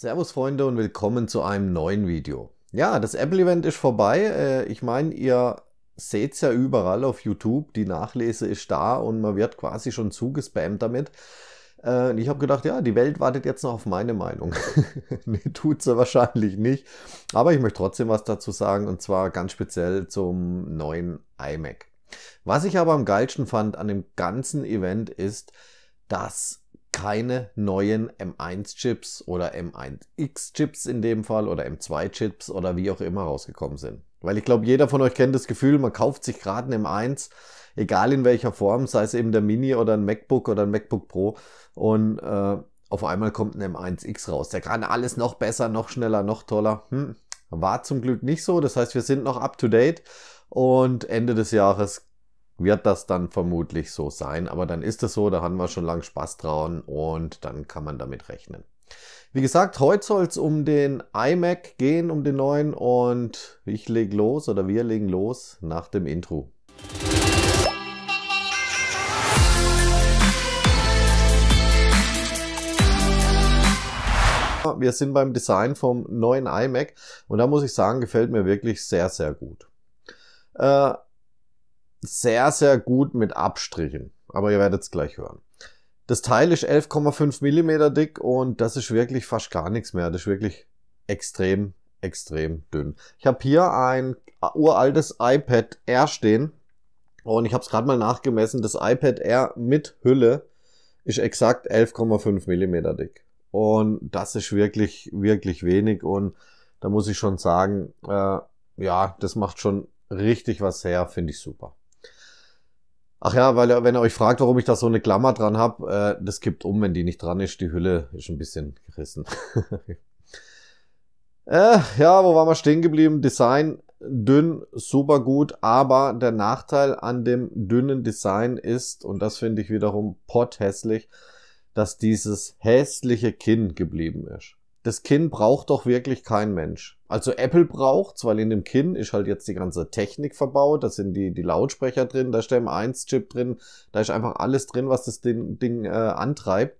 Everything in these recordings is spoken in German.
Servus Freunde und willkommen zu einem neuen Video. Ja, das Apple-Event ist vorbei. Äh, ich meine, ihr seht es ja überall auf YouTube, die Nachlese ist da und man wird quasi schon zugespammt damit. Äh, ich habe gedacht, ja, die Welt wartet jetzt noch auf meine Meinung. nee, tut sie wahrscheinlich nicht. Aber ich möchte trotzdem was dazu sagen und zwar ganz speziell zum neuen iMac. Was ich aber am geilsten fand an dem ganzen Event ist, dass keine neuen M1-Chips oder M1X-Chips in dem Fall oder M2-Chips oder wie auch immer rausgekommen sind. Weil ich glaube, jeder von euch kennt das Gefühl, man kauft sich gerade ein M1, egal in welcher Form, sei es eben der Mini oder ein MacBook oder ein MacBook Pro und äh, auf einmal kommt ein M1X raus. Der kann alles noch besser, noch schneller, noch toller. Hm, war zum Glück nicht so. Das heißt, wir sind noch up to date und Ende des Jahres wird das dann vermutlich so sein. Aber dann ist es so, da haben wir schon lange Spaß dran und dann kann man damit rechnen. Wie gesagt, heute soll es um den iMac gehen, um den neuen und ich leg los oder wir legen los nach dem Intro. Wir sind beim Design vom neuen iMac und da muss ich sagen, gefällt mir wirklich sehr, sehr gut. Äh, sehr, sehr gut mit Abstrichen. Aber ihr werdet es gleich hören. Das Teil ist 11,5 mm dick und das ist wirklich fast gar nichts mehr. Das ist wirklich extrem, extrem dünn. Ich habe hier ein uraltes iPad Air stehen und ich habe es gerade mal nachgemessen. Das iPad Air mit Hülle ist exakt 11,5 mm dick. Und das ist wirklich, wirklich wenig. Und da muss ich schon sagen, äh, ja, das macht schon richtig was her, finde ich super. Ach ja, weil wenn ihr euch fragt, warum ich da so eine Klammer dran habe, äh, das kippt um, wenn die nicht dran ist. Die Hülle ist ein bisschen gerissen. äh, ja, wo waren wir stehen geblieben? Design dünn, super gut, aber der Nachteil an dem dünnen Design ist, und das finde ich wiederum potthässlich, dass dieses hässliche Kinn geblieben ist das Kinn braucht doch wirklich kein Mensch. Also Apple braucht's, weil in dem Kinn ist halt jetzt die ganze Technik verbaut, da sind die, die Lautsprecher drin, da ist der M1-Chip drin, da ist einfach alles drin, was das Ding, Ding äh, antreibt.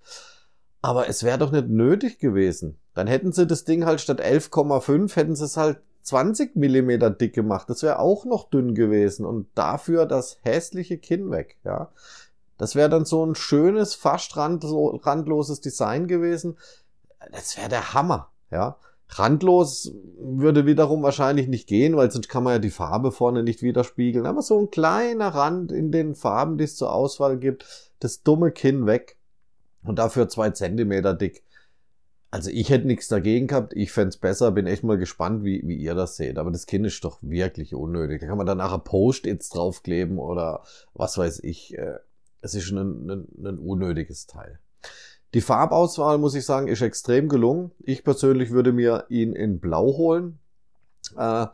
Aber es wäre doch nicht nötig gewesen. Dann hätten sie das Ding halt statt 11,5, hätten sie es halt 20 mm dick gemacht. Das wäre auch noch dünn gewesen und dafür das hässliche Kinn weg, ja. Das wäre dann so ein schönes, fast randloses Design gewesen das wäre der Hammer, ja. Randlos würde wiederum wahrscheinlich nicht gehen, weil sonst kann man ja die Farbe vorne nicht widerspiegeln. Aber so ein kleiner Rand in den Farben, die es zur Auswahl gibt, das dumme Kinn weg und dafür zwei Zentimeter dick. Also ich hätte nichts dagegen gehabt, ich fände es besser, bin echt mal gespannt, wie, wie ihr das seht. Aber das Kinn ist doch wirklich unnötig. Da kann man dann nachher Post-its draufkleben oder was weiß ich. Äh, es ist ein, ein, ein unnötiges Teil. Die Farbauswahl, muss ich sagen, ist extrem gelungen. Ich persönlich würde mir ihn in Blau holen. Äh,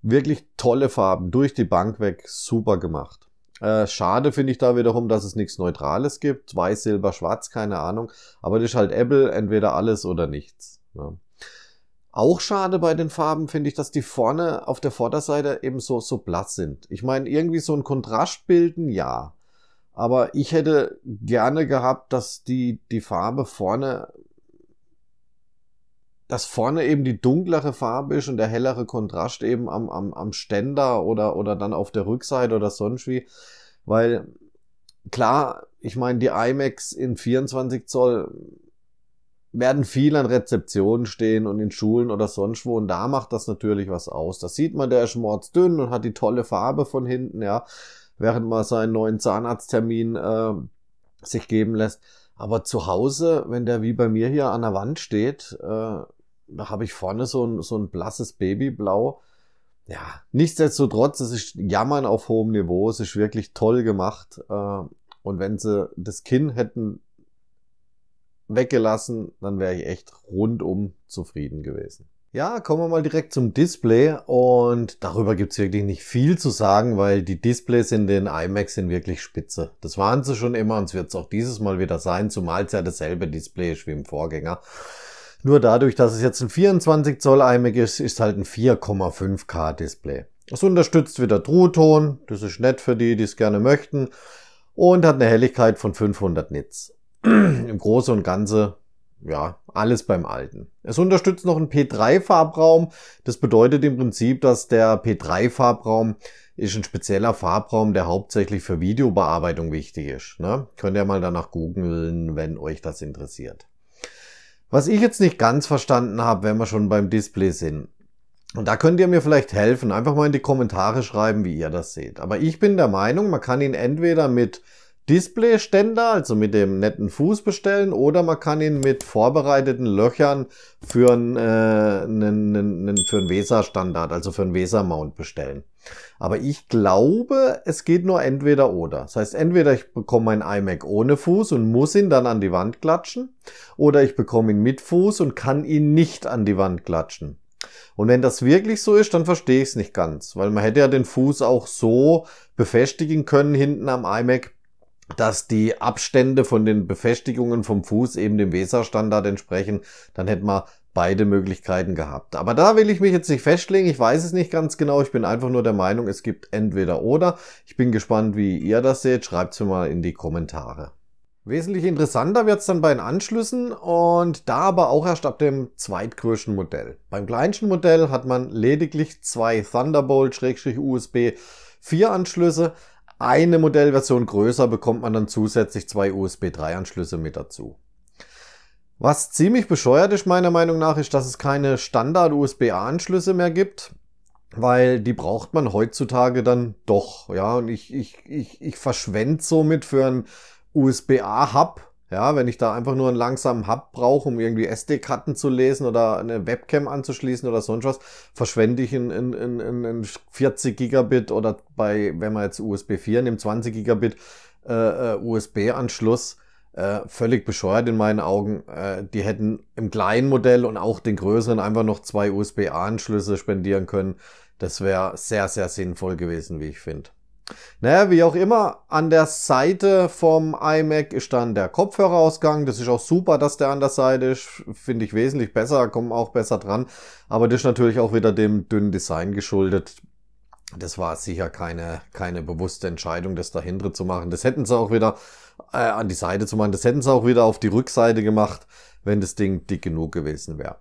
wirklich tolle Farben, durch die Bank weg, super gemacht. Äh, schade finde ich da wiederum, dass es nichts Neutrales gibt. Weiß, Silber, Schwarz, keine Ahnung. Aber das ist halt Apple, entweder alles oder nichts. Ja. Ne? Auch schade bei den Farben finde ich, dass die vorne auf der Vorderseite eben so, so blass sind. Ich meine, irgendwie so ein Kontrast bilden, ja. Aber ich hätte gerne gehabt, dass die, die Farbe vorne, dass vorne eben die dunklere Farbe ist und der hellere Kontrast eben am, am, am Ständer oder, oder dann auf der Rückseite oder sonst wie. Weil klar, ich meine, die IMAX in 24 Zoll werden viel an Rezeptionen stehen und in Schulen oder sonst wo und da macht das natürlich was aus. Da sieht man, der ist mordsdünn und hat die tolle Farbe von hinten, ja während man seinen neuen Zahnarzttermin äh, sich geben lässt. Aber zu Hause, wenn der wie bei mir hier an der Wand steht, äh, da habe ich vorne so ein, so ein blasses Babyblau. Ja, nichtsdestotrotz, es ist Jammern auf hohem Niveau, es ist wirklich toll gemacht. Äh, und wenn sie das Kinn hätten weggelassen, dann wäre ich echt rundum zufrieden gewesen. Ja, kommen wir mal direkt zum Display und darüber gibt's wirklich nicht viel zu sagen, weil die Displays in den iMacs sind wirklich spitze. Das waren sie schon immer und es wird's auch dieses Mal wieder sein, zumal es ja dasselbe Display ist wie im Vorgänger. Nur dadurch, dass es jetzt ein 24 Zoll iMac ist, ist halt ein 4,5K Display. Es unterstützt wieder Truton, das ist nett für die, die es gerne möchten, und hat eine Helligkeit von 500 Nits. Im Großen und Ganzen ja, alles beim Alten. Es unterstützt noch einen P3-Farbraum. Das bedeutet im Prinzip, dass der P3-Farbraum ist ein spezieller Farbraum, der hauptsächlich für Videobearbeitung wichtig ist. Ne? Könnt ihr mal danach googeln, wenn euch das interessiert. Was ich jetzt nicht ganz verstanden habe, wenn wir schon beim Display sind. Und da könnt ihr mir vielleicht helfen. Einfach mal in die Kommentare schreiben, wie ihr das seht. Aber ich bin der Meinung, man kann ihn entweder mit Displayständer, also mit dem netten Fuß bestellen, oder man kann ihn mit vorbereiteten Löchern für einen, äh, einen, für einen VESA-Standard, also für einen VESA-Mount bestellen. Aber ich glaube, es geht nur entweder oder. Das heißt, entweder ich bekomme einen iMac ohne Fuß und muss ihn dann an die Wand klatschen, oder ich bekomme ihn mit Fuß und kann ihn nicht an die Wand klatschen. Und wenn das wirklich so ist, dann verstehe ich es nicht ganz, weil man hätte ja den Fuß auch so befestigen können hinten am iMac dass die Abstände von den Befestigungen vom Fuß eben dem Weserstandard entsprechen, dann hätten wir beide Möglichkeiten gehabt. Aber da will ich mich jetzt nicht festlegen, ich weiß es nicht ganz genau, ich bin einfach nur der Meinung, es gibt entweder oder. Ich bin gespannt, wie ihr das seht, schreibt es mir mal in die Kommentare. Wesentlich interessanter wird es dann bei den Anschlüssen und da aber auch erst ab dem zweitgrößten Modell. Beim kleinsten Modell hat man lediglich zwei Thunderbolt-USB 4 Anschlüsse, eine Modellversion größer bekommt man dann zusätzlich zwei USB 3 Anschlüsse mit dazu. Was ziemlich bescheuert ist meiner Meinung nach, ist, dass es keine Standard USB-A Anschlüsse mehr gibt, weil die braucht man heutzutage dann doch. Ja, und ich, ich, ich, ich verschwende somit für einen USB-A Hub ja, wenn ich da einfach nur einen langsamen Hub brauche, um irgendwie SD-Karten zu lesen oder eine Webcam anzuschließen oder sonst was, verschwende ich in, in, in, in 40 Gigabit oder bei, wenn man jetzt USB 4 nimmt, 20 Gigabit äh, äh USB-Anschluss. Äh, völlig bescheuert in meinen Augen. Äh, die hätten im kleinen Modell und auch den größeren einfach noch zwei USB-A-Anschlüsse spendieren können. Das wäre sehr, sehr sinnvoll gewesen, wie ich finde. Naja, wie auch immer, an der Seite vom iMac ist dann der Kopfhörerausgang. Das ist auch super, dass der an der Seite ist. Finde ich wesentlich besser, kommen auch besser dran. Aber das ist natürlich auch wieder dem dünnen Design geschuldet. Das war sicher keine, keine bewusste Entscheidung, das dahinter zu machen. Das hätten sie auch wieder äh, an die Seite zu machen. Das hätten sie auch wieder auf die Rückseite gemacht, wenn das Ding dick genug gewesen wäre.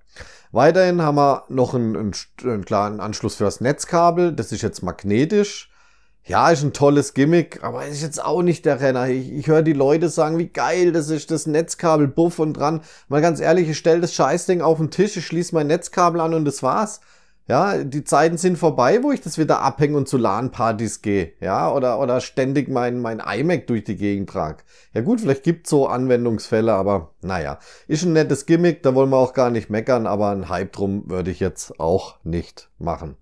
Weiterhin haben wir noch einen, einen, einen klaren Anschluss für das Netzkabel. Das ist jetzt magnetisch ja, ist ein tolles Gimmick, aber ist jetzt auch nicht der Renner. Ich, ich höre die Leute sagen, wie geil das ist, das Netzkabel, buff und dran. Mal ganz ehrlich, ich stell das Scheißding auf den Tisch, ich schließe mein Netzkabel an und das war's. Ja, die Zeiten sind vorbei, wo ich das wieder abhänge und zu LAN-Partys gehe. Ja, oder, oder ständig mein, mein iMac durch die Gegend trage. Ja gut, vielleicht gibt's so Anwendungsfälle, aber naja. Ist ein nettes Gimmick, da wollen wir auch gar nicht meckern, aber ein Hype drum würde ich jetzt auch nicht machen.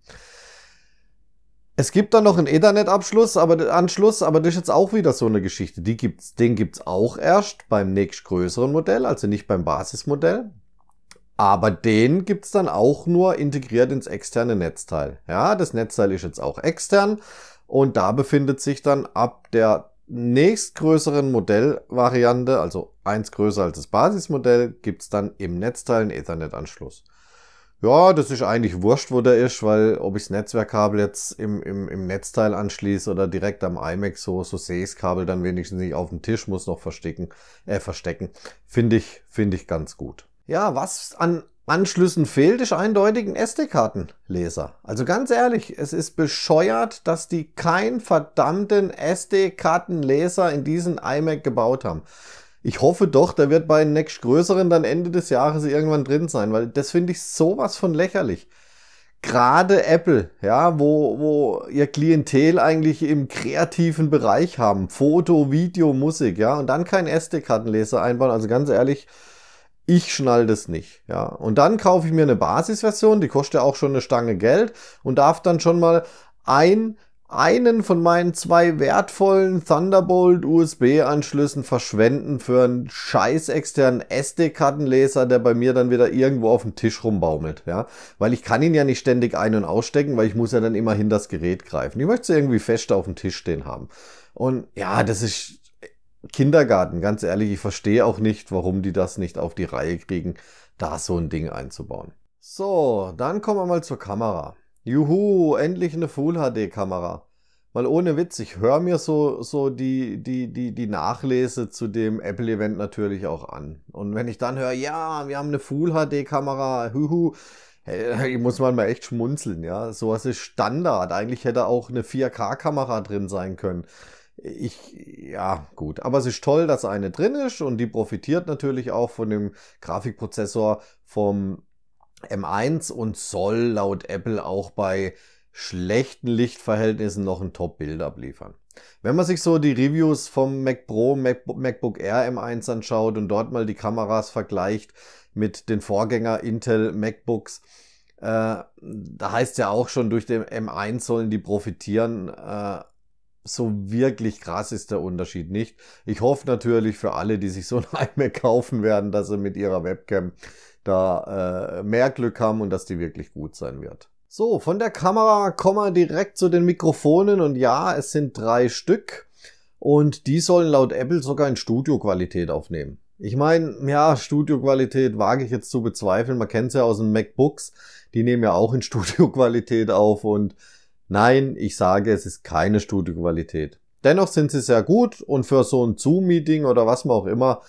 Es gibt dann noch einen Ethernet-Anschluss, aber, Anschluss, aber das ist jetzt auch wieder so eine Geschichte. Die gibt's, den gibt's auch erst beim nächstgrößeren Modell, also nicht beim Basismodell. Aber den gibt es dann auch nur integriert ins externe Netzteil. Ja, das Netzteil ist jetzt auch extern und da befindet sich dann ab der nächstgrößeren Modellvariante, also eins größer als das Basismodell, gibt es dann im Netzteil einen Ethernet-Anschluss. Ja, das ist eigentlich wurscht, wo der ist, weil ob ich das Netzwerkkabel jetzt im, im, im Netzteil anschließe oder direkt am iMac, so, so sehe ich das Kabel dann wenigstens nicht auf dem Tisch, muss noch verstecken, äh, verstecken. Finde ich, finde ich ganz gut. Ja, was an Anschlüssen fehlt, ist eindeutig ein SD-Kartenleser. Also ganz ehrlich, es ist bescheuert, dass die keinen verdammten SD-Kartenleser in diesen iMac gebaut haben ich hoffe doch, der wird bei Next Größeren dann Ende des Jahres irgendwann drin sein, weil das finde ich sowas von lächerlich. Gerade Apple, ja, wo, wo ihr Klientel eigentlich im kreativen Bereich haben. Foto, Video, Musik, ja, und dann kein SD-Kartenleser einbauen. Also ganz ehrlich, ich schnall das nicht, ja. Und dann kaufe ich mir eine Basisversion, die kostet ja auch schon eine Stange Geld und darf dann schon mal ein einen von meinen zwei wertvollen Thunderbolt USB-Anschlüssen verschwenden für einen scheiß externen SD-Kartenleser, der bei mir dann wieder irgendwo auf dem Tisch rumbaumelt, ja? Weil ich kann ihn ja nicht ständig ein- und ausstecken, weil ich muss ja dann immer hinter das Gerät greifen. Ich möchte es irgendwie fest auf dem Tisch stehen haben. Und ja, das ist Kindergarten, ganz ehrlich, ich verstehe auch nicht, warum die das nicht auf die Reihe kriegen, da so ein Ding einzubauen. So, dann kommen wir mal zur Kamera. Juhu, endlich eine Full HD Kamera. Mal ohne Witz, ich höre mir so, so die, die, die, die Nachlese zu dem Apple-Event natürlich auch an. Und wenn ich dann höre, ja, wir haben eine Full-HD-Kamera, huhu, hey, muss man mal echt schmunzeln, ja. Sowas ist Standard. Eigentlich hätte auch eine 4K-Kamera drin sein können. Ich, ja, gut. Aber es ist toll, dass eine drin ist und die profitiert natürlich auch von dem Grafikprozessor vom M1 und soll laut Apple auch bei schlechten Lichtverhältnissen noch ein Top-Bild abliefern. Wenn man sich so die Reviews vom Mac Pro, MacBook Air M1 anschaut und dort mal die Kameras vergleicht mit den Vorgänger Intel MacBooks, äh, da heißt ja auch schon, durch den M1 sollen die profitieren. Äh, so wirklich krass ist der Unterschied nicht. Ich hoffe natürlich für alle, die sich so ein iMac kaufen werden, dass sie mit ihrer Webcam da äh, mehr Glück haben und dass die wirklich gut sein wird. So, von der Kamera kommen wir direkt zu den Mikrofonen und ja, es sind drei Stück und die sollen laut Apple sogar in Studioqualität aufnehmen. Ich meine, ja, Studioqualität wage ich jetzt zu bezweifeln. Man kennt es ja aus den MacBooks, die nehmen ja auch in Studioqualität auf und Nein, ich sage, es ist keine Studioqualität. Dennoch sind sie sehr gut und für so ein Zoom-Meeting oder was man auch immer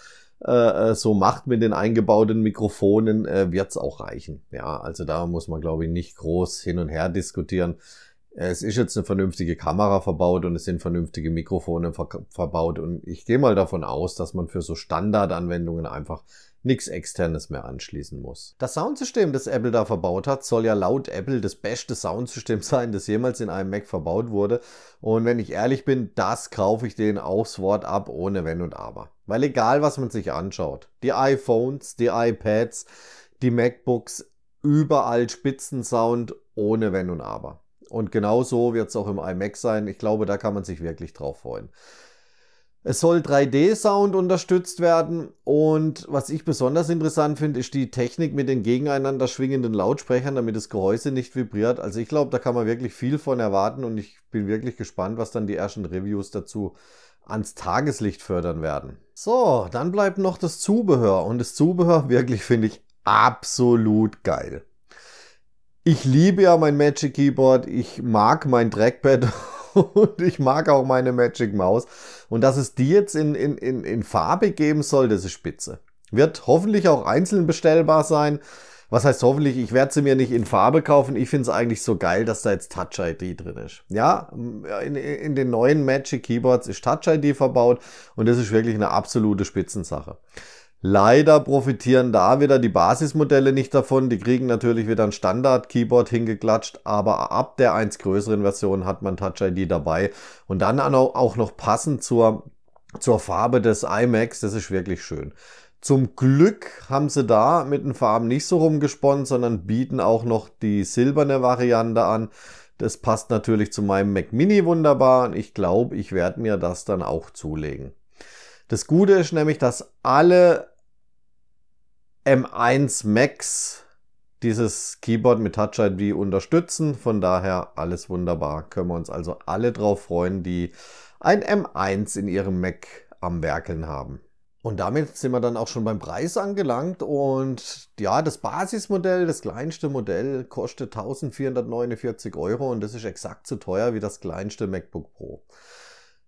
äh, äh, so macht mit den eingebauten Mikrofonen, äh, wird's auch reichen. Ja, also da muss man, glaube ich, nicht groß hin und her diskutieren. Es ist jetzt eine vernünftige Kamera verbaut und es sind vernünftige Mikrofone ver verbaut und ich gehe mal davon aus, dass man für so Standardanwendungen einfach nichts externes mehr anschließen muss. Das Soundsystem, das Apple da verbaut hat, soll ja laut Apple das beste Soundsystem sein, das jemals in einem Mac verbaut wurde. Und wenn ich ehrlich bin, das kaufe ich denen aufs Wort ab, ohne Wenn und Aber. Weil egal, was man sich anschaut, die iPhones, die iPads, die MacBooks, überall Spitzensound ohne Wenn und Aber. Und genau so wird es auch im iMac sein. Ich glaube, da kann man sich wirklich drauf freuen. Es soll 3D-Sound unterstützt werden und was ich besonders interessant finde, ist die Technik mit den gegeneinander schwingenden Lautsprechern, damit das Gehäuse nicht vibriert. Also ich glaube, da kann man wirklich viel von erwarten und ich bin wirklich gespannt, was dann die ersten Reviews dazu ans Tageslicht fördern werden. So, dann bleibt noch das Zubehör und das Zubehör wirklich finde ich absolut geil. Ich liebe ja mein Magic Keyboard, ich mag mein Trackpad und ich mag auch meine Magic Mouse. Und dass es die jetzt in, in, in, in Farbe geben soll, das ist spitze. Wird hoffentlich auch einzeln bestellbar sein. Was heißt hoffentlich, ich werde sie mir nicht in Farbe kaufen. Ich finde es eigentlich so geil, dass da jetzt Touch ID drin ist. Ja, in, in, den neuen Magic Keyboards ist Touch ID verbaut und das ist wirklich eine absolute Spitzensache. Leider profitieren da wieder die Basismodelle nicht davon. Die kriegen natürlich wieder ein Standard-Keyboard hingeklatscht, aber ab der eins größeren Version hat man Touch ID dabei. Und dann auch noch passend zur, zur Farbe des iMacs. Das ist wirklich schön. Zum Glück haben sie da mit den Farben nicht so rumgesponnen, sondern bieten auch noch die silberne Variante an. Das passt natürlich zu meinem Mac Mini wunderbar und ich glaube, ich werde mir das dann auch zulegen. Das Gute ist nämlich, dass alle M1 Max dieses Keyboard mit Touch ID unterstützen. Von daher alles wunderbar. Können wir uns also alle drauf freuen, die ein M1 in ihrem Mac am Werkeln haben. Und damit sind wir dann auch schon beim Preis angelangt und ja, das Basismodell, das kleinste Modell kostet 1449 Euro und das ist exakt so teuer wie das kleinste MacBook Pro.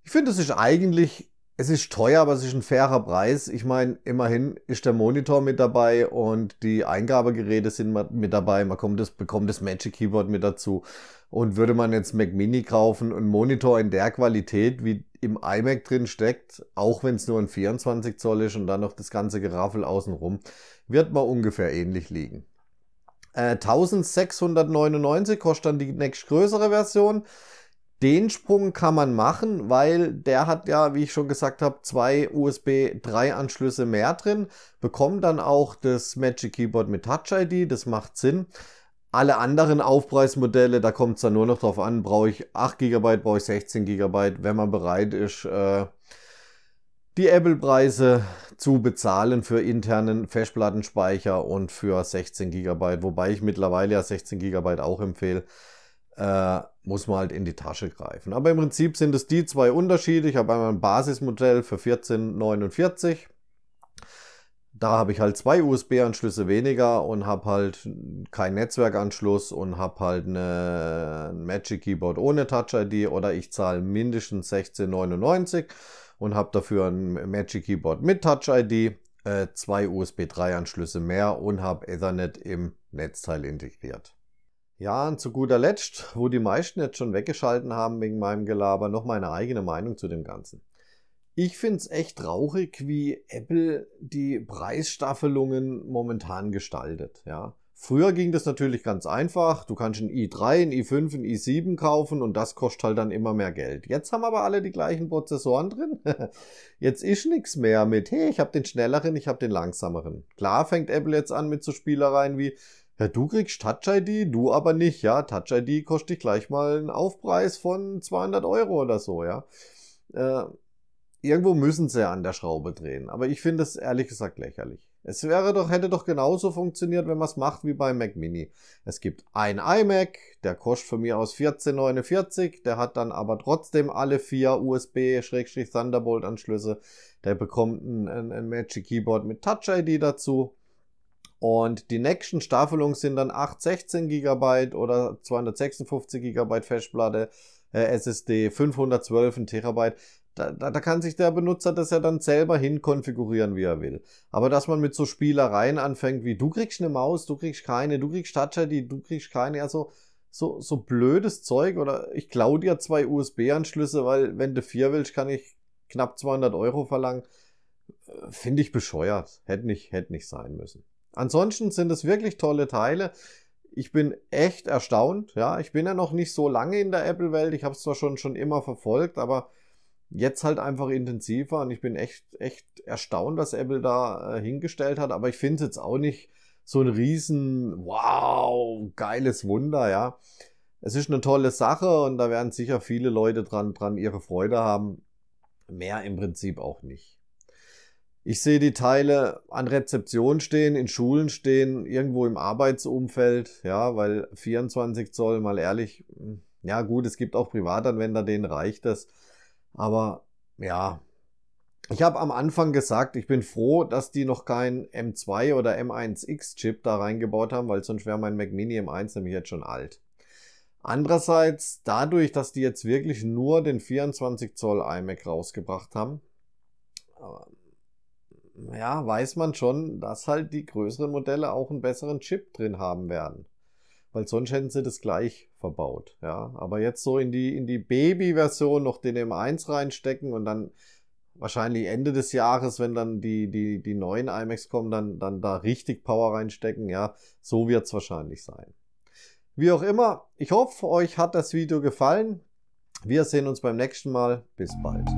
Ich finde, es ist eigentlich es ist teuer, aber es ist ein fairer Preis. Ich meine, immerhin ist der Monitor mit dabei und die Eingabegeräte sind mit dabei. Man kommt das, bekommt das Magic Keyboard mit dazu. Und würde man jetzt Mac Mini kaufen und Monitor in der Qualität, wie im iMac drin steckt, auch wenn es nur ein 24 Zoll ist und dann noch das ganze Geraffel außenrum, wird man ungefähr ähnlich liegen. Äh, 1699 kostet dann die nächstgrößere Version. Den Sprung kann man machen, weil der hat ja, wie ich schon gesagt habe, zwei USB 3 Anschlüsse mehr drin, bekommt dann auch das Magic Keyboard mit Touch ID, das macht Sinn. Alle anderen Aufpreismodelle, da kommt es dann nur noch drauf an, brauche ich 8 GB, brauche ich 16 GB, wenn man bereit ist, äh, die Apple-Preise zu bezahlen für internen Festplattenspeicher und für 16 GB, wobei ich mittlerweile ja 16 GB auch empfehle. Äh, muss man halt in die Tasche greifen. Aber im Prinzip sind es die zwei Unterschiede. Ich habe einmal ein Basismodell für 1449. Da habe ich halt zwei USB-Anschlüsse weniger und habe halt keinen Netzwerkanschluss und habe halt eine Magic Keyboard ohne Touch ID oder ich zahle mindestens 16,99 und habe dafür ein Magic Keyboard mit Touch ID, äh, zwei USB 3 Anschlüsse mehr und habe Ethernet im Netzteil integriert. Ja, und zu guter Letzt, wo die meisten jetzt schon weggeschalten haben wegen meinem Gelaber, noch meine eigene Meinung zu dem Ganzen. Ich finde es echt traurig, wie Apple die Preisstaffelungen momentan gestaltet. Ja. Früher ging das natürlich ganz einfach. Du kannst ein i3, ein i5, ein i7 kaufen und das kostet halt dann immer mehr Geld. Jetzt haben aber alle die gleichen Prozessoren drin. jetzt ist nichts mehr mit, hey, ich habe den schnelleren, ich habe den langsameren. Klar fängt Apple jetzt an mit so Spielereien wie, ja, du kriegst Touch-ID, du aber nicht, ja. Touch-ID kostet dich gleich mal einen Aufpreis von 200 Euro oder so, ja. Äh, irgendwo müssen sie ja an der Schraube drehen. Aber ich finde es ehrlich gesagt lächerlich. Es wäre doch, hätte doch genauso funktioniert, wenn man es macht wie bei Mac Mini. Es gibt ein iMac, der kostet von mir aus 14,49, der hat dann aber trotzdem alle vier USB-Thunderbolt-Anschlüsse. Der bekommt ein, ein, ein Magic Keyboard mit Touch-ID dazu. Und die nächsten Staffelungen sind dann 816 GB oder 256 GB Festplatte, äh, SSD, 512 ein Terabyte. Da, da, da kann sich der Benutzer das ja dann selber hin konfigurieren, wie er will. Aber dass man mit so Spielereien anfängt wie, du kriegst eine Maus, du kriegst keine, du kriegst Touch-ID, du kriegst keine, also so, so blödes Zeug oder ich klaue dir zwei USB-Anschlüsse, weil wenn du vier willst, kann ich knapp 200 Euro verlangen. Äh, finde ich bescheuert. Hätte nicht, hätte nicht sein müssen. Ansonsten sind es wirklich tolle Teile. Ich bin echt erstaunt. Ja, ich bin ja noch nicht so lange in der Apple-Welt. Ich habe es zwar schon, schon immer verfolgt, aber jetzt halt einfach intensiver und ich bin echt, echt erstaunt, was Apple da äh, hingestellt hat. Aber ich finde es jetzt auch nicht so ein riesen, wow, geiles Wunder, ja. Es ist eine tolle Sache und da werden sicher viele Leute dran, dran ihre Freude haben. Mehr im Prinzip auch nicht. Ich sehe die Teile an Rezeption stehen, in Schulen stehen, irgendwo im Arbeitsumfeld, ja, weil 24 Zoll, mal ehrlich, hm, ja gut, es gibt auch Privatanwender, denen reicht das. Aber ja, ich habe am Anfang gesagt, ich bin froh, dass die noch keinen M2 oder M1X-Chip da reingebaut haben, weil sonst wäre mein Mac Mini M1 nämlich jetzt schon alt. Andererseits, dadurch, dass die jetzt wirklich nur den 24 Zoll iMac rausgebracht haben, ja, weiß man schon, dass halt die größeren Modelle auch einen besseren Chip drin haben werden. Weil sonst hätten sie das gleich verbaut, ja. Aber jetzt so in die, in die Baby-Version noch den M1 reinstecken und dann wahrscheinlich Ende des Jahres, wenn dann die, die, die neuen iMacs kommen, dann, dann da richtig Power reinstecken, ja. So wird es wahrscheinlich sein. Wie auch immer, ich hoffe, euch hat das Video gefallen. Wir sehen uns beim nächsten Mal. Bis bald.